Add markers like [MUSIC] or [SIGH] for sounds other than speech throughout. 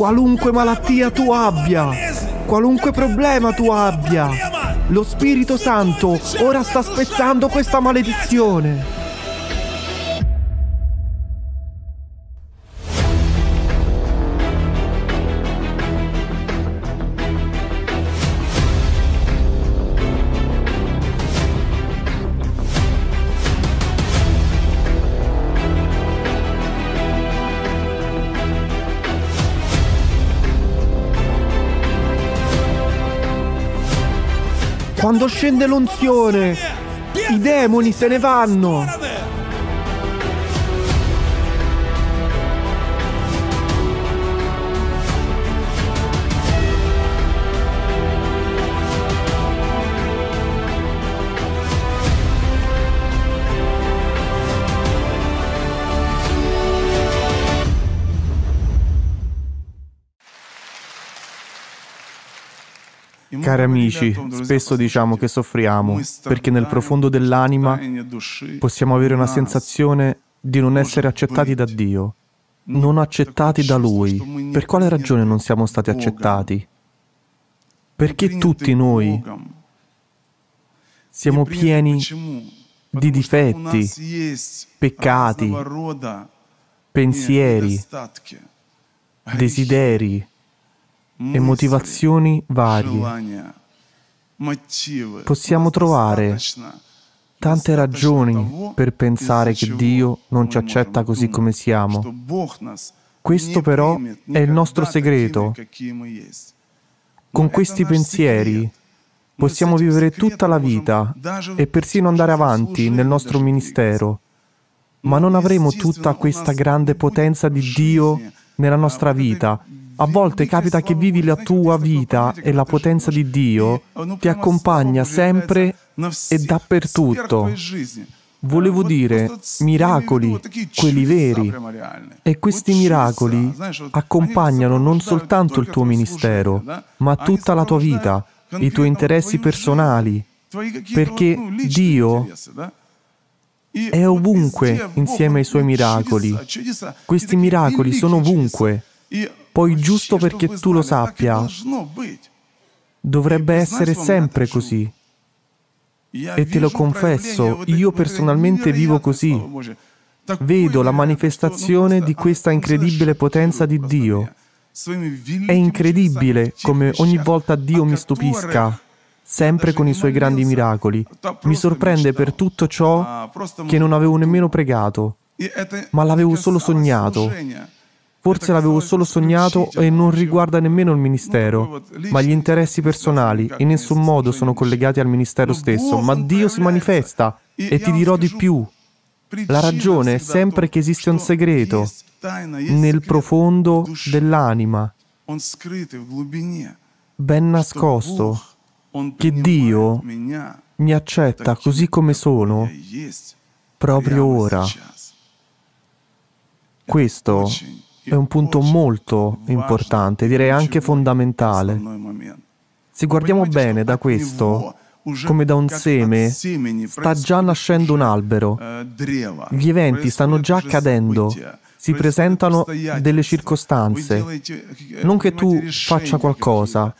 Qualunque malattia tu abbia, qualunque problema tu abbia, lo Spirito Santo ora sta spezzando questa maledizione. Quando scende l'unzione, i demoni se ne vanno. Cari amici, spesso diciamo che soffriamo perché nel profondo dell'anima possiamo avere una sensazione di non essere accettati da Dio, non accettati da Lui. Per quale ragione non siamo stati accettati? Perché tutti noi siamo pieni di difetti, peccati, pensieri, desideri, e motivazioni varie. Possiamo trovare tante ragioni per pensare che Dio non ci accetta così come siamo. Questo però è il nostro segreto. Con questi pensieri possiamo vivere tutta la vita e persino andare avanti nel nostro ministero, ma non avremo tutta questa grande potenza di Dio nella nostra vita a volte capita che vivi la tua vita e la potenza di Dio ti accompagna sempre e dappertutto. Volevo dire miracoli, quelli veri. E questi miracoli accompagnano non soltanto il tuo ministero, ma tutta la tua vita, i tuoi interessi personali, perché Dio è ovunque insieme ai suoi miracoli. Questi miracoli sono ovunque poi giusto perché tu lo sappia. Dovrebbe essere sempre così. E te lo confesso, io personalmente vivo così. Vedo la manifestazione di questa incredibile potenza di Dio. È incredibile come ogni volta Dio mi stupisca, sempre con i suoi grandi miracoli. Mi sorprende per tutto ciò che non avevo nemmeno pregato, ma l'avevo solo sognato. Forse l'avevo solo sognato e non riguarda nemmeno il ministero, ma gli interessi personali in nessun modo sono collegati al ministero stesso, ma Dio si manifesta e ti dirò di più. La ragione è sempre che esiste un segreto nel profondo dell'anima, ben nascosto, che Dio mi accetta così come sono proprio ora. Questo è un punto molto importante, direi anche fondamentale. Se guardiamo bene da questo, come da un seme, sta già nascendo un albero. Gli eventi stanno già accadendo. Si presentano delle circostanze. Non che tu faccia qualcosa,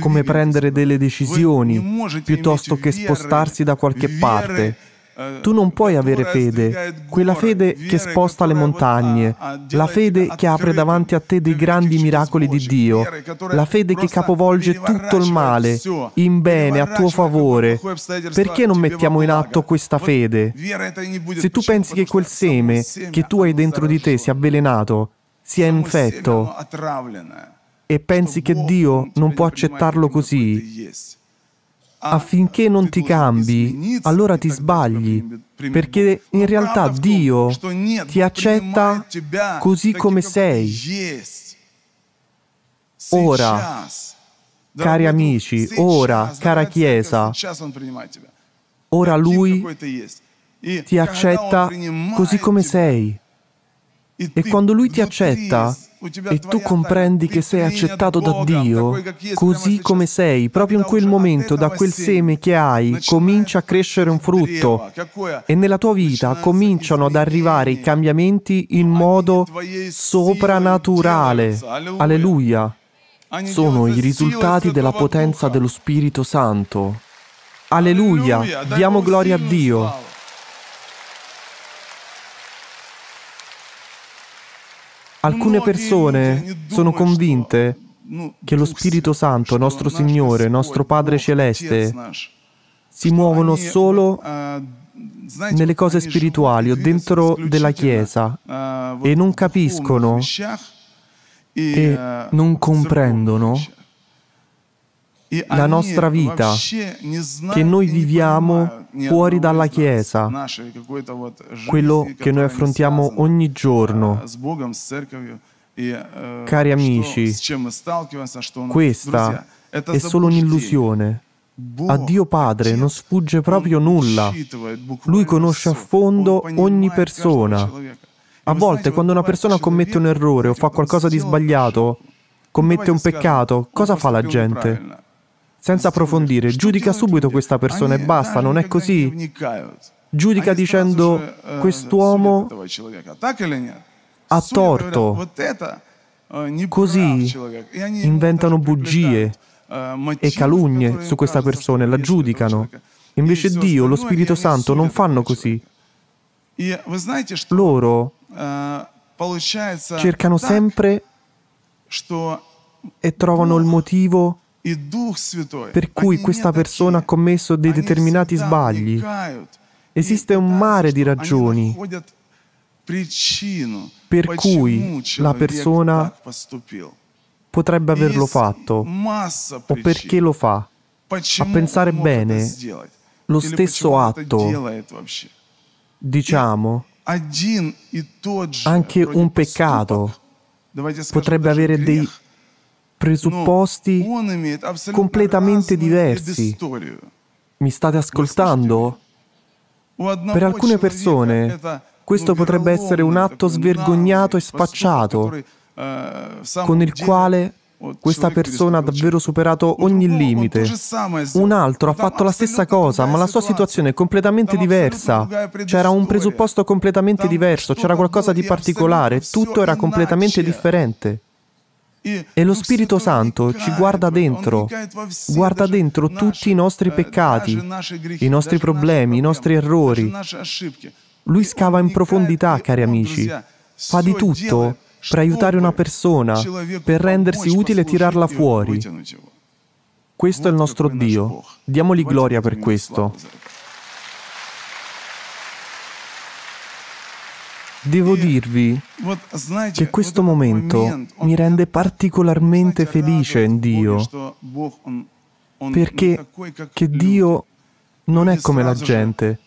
come prendere delle decisioni, piuttosto che spostarsi da qualche parte. Tu non eh, puoi avere fede, quella fede che sposta le montagne, la fede che apre davanti a te dei grandi miracoli di Dio, la fede che capovolge tutto il male in bene a tuo favore. Perché non mettiamo in atto questa fede? Se tu pensi che quel seme che tu hai dentro di te sia avvelenato, sia infetto, e pensi che Dio non può accettarlo così, affinché non ti cambi, allora ti sbagli, perché in realtà Dio ti accetta così come sei. Ora, cari amici, ora, cara Chiesa, ora Lui ti accetta così come sei. E quando Lui ti accetta, e tu comprendi che sei accettato da Dio così come sei. Proprio in quel momento, da quel seme che hai, comincia a crescere un frutto e nella tua vita cominciano ad arrivare i cambiamenti in modo sopranaturale. Alleluia. Sono i risultati della potenza dello Spirito Santo. Alleluia. Diamo gloria a Dio. Alcune persone sono convinte che lo Spirito Santo, nostro Signore, nostro Padre Celeste, si muovono solo eh, nelle cose spirituali o dentro della eh, Chiesa e non capiscono e eh, non comprendono la nostra vita che noi viviamo fuori dalla Chiesa, quello che noi affrontiamo ogni giorno. Cari amici, questa è solo un'illusione. A Dio Padre non sfugge proprio nulla. Lui conosce a fondo ogni persona. A volte quando una persona commette un errore o fa qualcosa di sbagliato, commette un peccato, cosa fa la gente? senza approfondire, giudica subito questa persona e basta, non è così. Giudica dicendo quest'uomo ha torto, così inventano bugie e calunnie su questa persona e la giudicano. Invece Dio, lo Spirito Santo non fanno così. Loro cercano sempre e trovano il motivo per cui questa persona ha commesso dei determinati sbagli. Esiste un mare di ragioni per cui la persona potrebbe averlo fatto o perché lo fa. A pensare bene, lo stesso atto, diciamo, anche un peccato potrebbe avere dei presupposti completamente diversi. Mi state ascoltando? Per alcune persone questo potrebbe essere un atto svergognato e sfacciato eh, con il quale questa persona ha davvero superato ogni limite. Un altro ha fatto la stessa cosa, ma la sua situazione è completamente diversa. C'era un presupposto completamente diverso, c'era qualcosa di particolare, tutto era completamente differente. E lo Spirito Santo ci guarda dentro, guarda dentro tutti i nostri eh, peccati, i nostri problemi, i nostri errori. Lui scava in profondità, cari amici, fa di tutto per aiutare una persona, per rendersi utile e tirarla fuori. Questo è il nostro Dio. Diamogli gloria per questo. Devo dirvi che questo momento mi rende particolarmente felice in Dio, perché che Dio non è come la gente.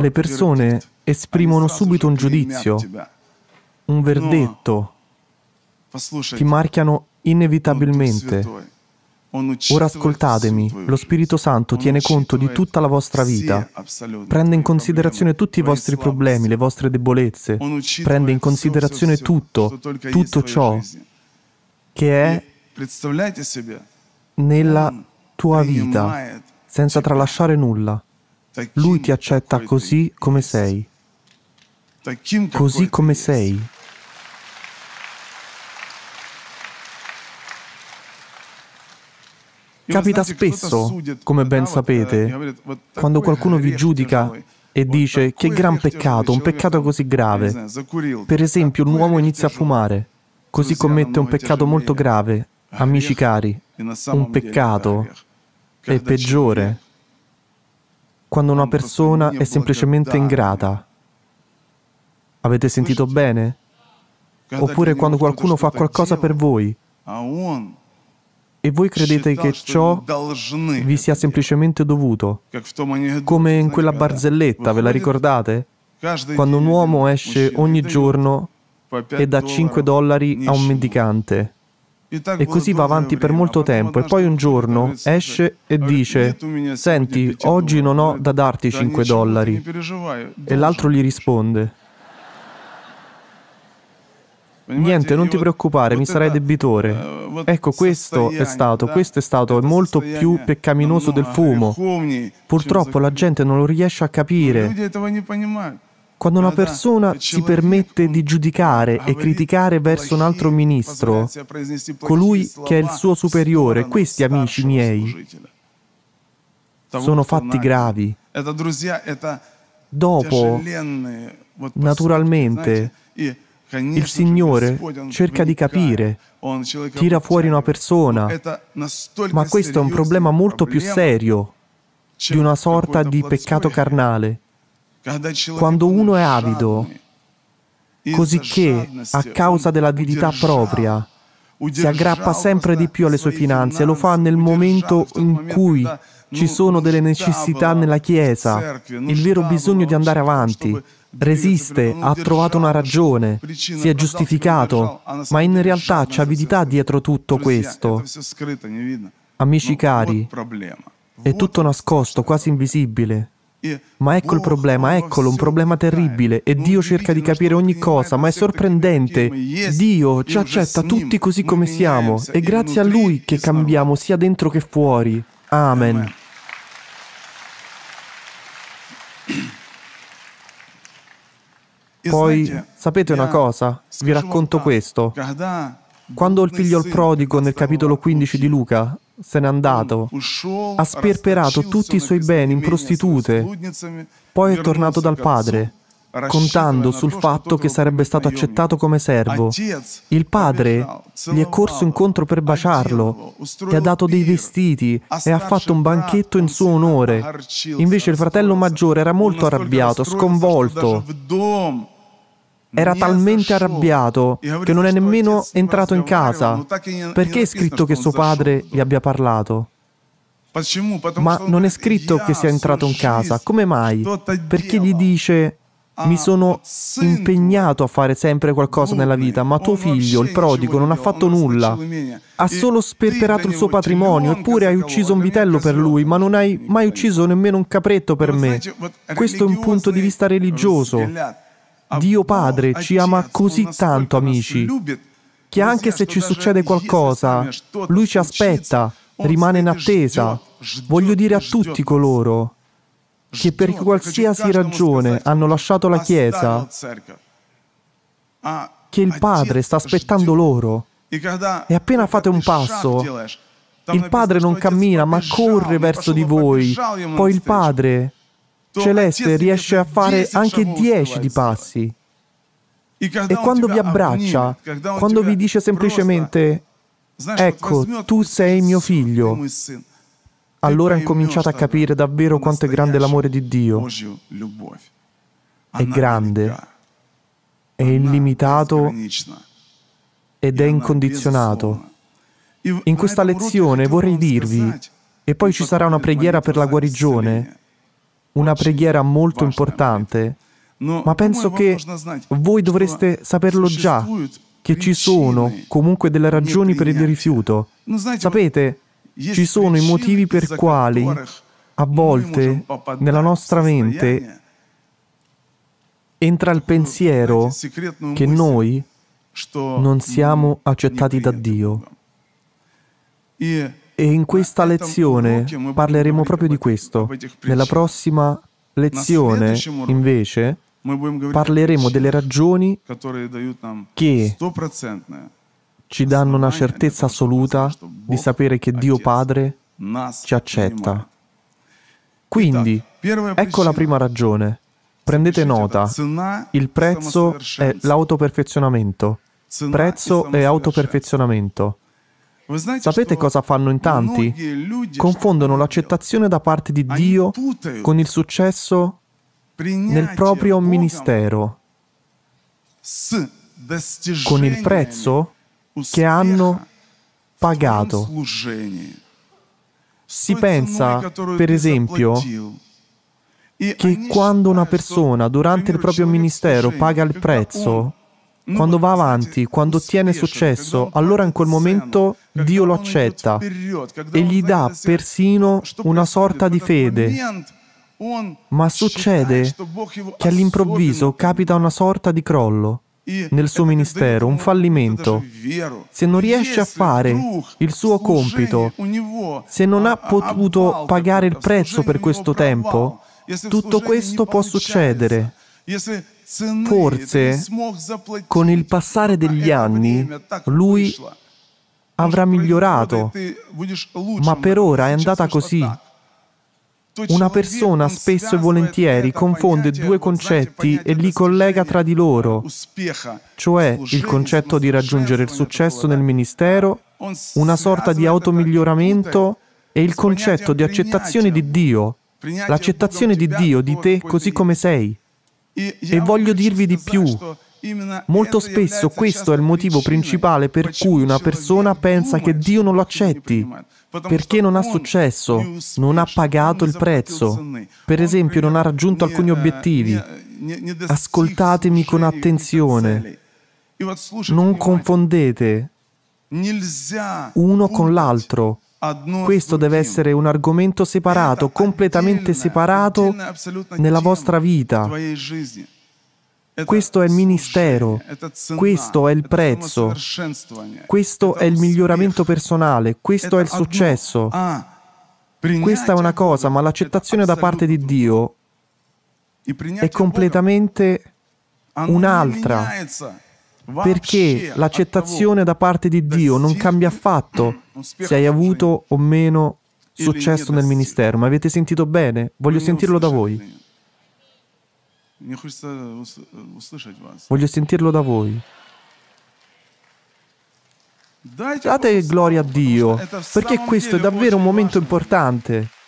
Le persone esprimono subito un giudizio, un verdetto, ti marchiano inevitabilmente. Ora ascoltatemi, lo Spirito Santo tiene conto di tutta la vostra vita, prende in considerazione tutti i vostri problemi, le vostre debolezze, prende in considerazione tutto, tutto ciò che è nella tua vita, senza cioè, tralasciare nulla. Lui ti accetta così come sei, così come sei. Capita spesso, come ben cioè, sapete, quando qualcuno vi giudica e dice che gran peccato, un peccato così grave. Per esempio, un uomo inizia a fumare, così commette un cioè, peccato cioè, molto grave. Amici cari, un peccato è peggiore quando una persona è semplicemente ingrata. Avete sentito bene? Oppure quando qualcuno fa qualcosa per voi e voi credete che ciò vi sia semplicemente dovuto, come in quella barzelletta, ve la ricordate? Quando un uomo esce ogni giorno e dà 5 dollari a un mendicante. E così va avanti per molto tempo e poi un giorno esce e dice, senti, oggi non ho da darti 5 dollari. E l'altro gli risponde, Niente, non ti preoccupare, mi sarai debitore. Eh, ecco, questo è stato, questo è stato, molto più peccaminoso del fumo. Purtroppo la gente non lo riesce a capire. Quando una persona si permette di giudicare ah, e criticare verso un altro ministro, colui che è il suo superiore, questi amici miei, sono fatti gravi. Dopo, naturalmente, cioè, il Signore cerca di capire, tira fuori una persona, ma questo è un problema molto più serio di una sorta di peccato carnale. Quando uno è avido, cosicché a causa dell'avidità propria si aggrappa sempre di più alle sue finanze, lo fa nel momento in cui ci sono delle necessità nella Chiesa, il vero bisogno di andare avanti resiste, ha trovato una ragione, si è giustificato, ma in realtà c'è avidità dietro tutto questo. Amici cari, è tutto nascosto, quasi invisibile. Ma ecco il problema, eccolo, un problema terribile. E Dio cerca di capire ogni cosa, ma è sorprendente. Dio ci accetta tutti così come siamo. E grazie a Lui che cambiamo sia dentro che fuori. Amen. Poi, sapete una cosa? Vi racconto questo. Quando il figlio prodigo nel capitolo 15 di Luca se n'è andato, ha sperperato tutti i suoi beni in prostitute, poi è tornato dal padre contando sul fatto che sarebbe stato accettato come servo. Il padre gli è corso incontro per baciarlo, gli ha dato dei vestiti e ha fatto un banchetto in suo onore. Invece il fratello maggiore era molto arrabbiato, sconvolto. Era talmente arrabbiato che non è nemmeno entrato in casa. Perché è scritto che suo padre gli abbia parlato? Ma non è scritto che sia entrato in casa. Come mai? Perché gli dice Ah, Mi sono impegnato a fare sempre qualcosa nella vita, ma tuo figlio, il prodigo, non ha fatto nulla. Ha solo sperperato il suo patrimonio, eppure hai ucciso un vitello per lui, ma non hai mai ucciso nemmeno un capretto per me. Questo è un punto di vista religioso. Dio Padre ci ama così tanto, amici, che anche se ci succede qualcosa, Lui ci aspetta, rimane in attesa. Voglio dire a tutti coloro che per qualsiasi ragione hanno lasciato la Chiesa, ah, che il Padre sta aspettando loro. E appena fate un passo, il Padre non cammina ma corre verso di voi. Poi il Padre celeste riesce a fare anche dieci di passi. E quando vi abbraccia, quando vi dice semplicemente, ecco, tu sei mio figlio, allora incominciate a capire davvero quanto è grande l'amore di Dio. È grande, è illimitato ed è incondizionato. In questa lezione vorrei dirvi, e poi ci sarà una preghiera per la guarigione, una preghiera molto importante, ma penso che voi dovreste saperlo già, che ci sono comunque delle ragioni per il rifiuto. Sapete, ci sono i motivi per quali a volte nella nostra mente entra il pensiero che noi non siamo accettati da Dio. E in questa lezione parleremo proprio di questo. Nella prossima lezione, invece, parleremo delle ragioni che ci danno una certezza assoluta di sapere che Dio Padre ci accetta. Quindi, ecco la prima ragione. Prendete nota, il prezzo è l'autoperfezionamento. Prezzo e autoperfezionamento. Sapete cosa fanno in tanti? Confondono l'accettazione da parte di Dio con il successo nel proprio ministero, con il prezzo che hanno pagato. Si pensa, per esempio, che quando una persona durante il proprio ministero paga il prezzo, quando va avanti, quando ottiene successo, allora in quel momento Dio lo accetta e gli dà persino una sorta di fede. Ma succede che all'improvviso capita una sorta di crollo nel suo ministero un fallimento, se non riesce a fare il suo compito, se non ha potuto pagare il prezzo per questo tempo, tutto questo può succedere. Forse con il passare degli anni lui avrà migliorato, ma per ora è andata così. Una persona spesso e volentieri confonde due concetti e li collega tra di loro, cioè il concetto di raggiungere il successo nel ministero, una sorta di automiglioramento e il concetto di accettazione di Dio, l'accettazione di Dio di te così come sei. E voglio dirvi di più, Molto spesso questo è il motivo principale per cui una persona pensa che Dio non lo accetti, perché non ha successo, non ha pagato il prezzo, per esempio non ha raggiunto alcuni eh, obiettivi. Eh, Ascoltatemi con attenzione, non confondete uno con l'altro. Questo deve essere un argomento separato, completamente separato nella vostra vita. Questo è il ministero, questo è il prezzo, questo è il miglioramento personale, questo è il successo. Questa è una cosa, ma l'accettazione da parte di Dio è completamente un'altra, perché l'accettazione da parte di Dio non cambia affatto [CLEARS THROAT] se hai avuto o meno successo nel ministero. Ma avete sentito bene? Voglio sentirlo da voi. Voglio sentirlo da voi. Date gloria a Dio, perché questo è davvero un momento importante.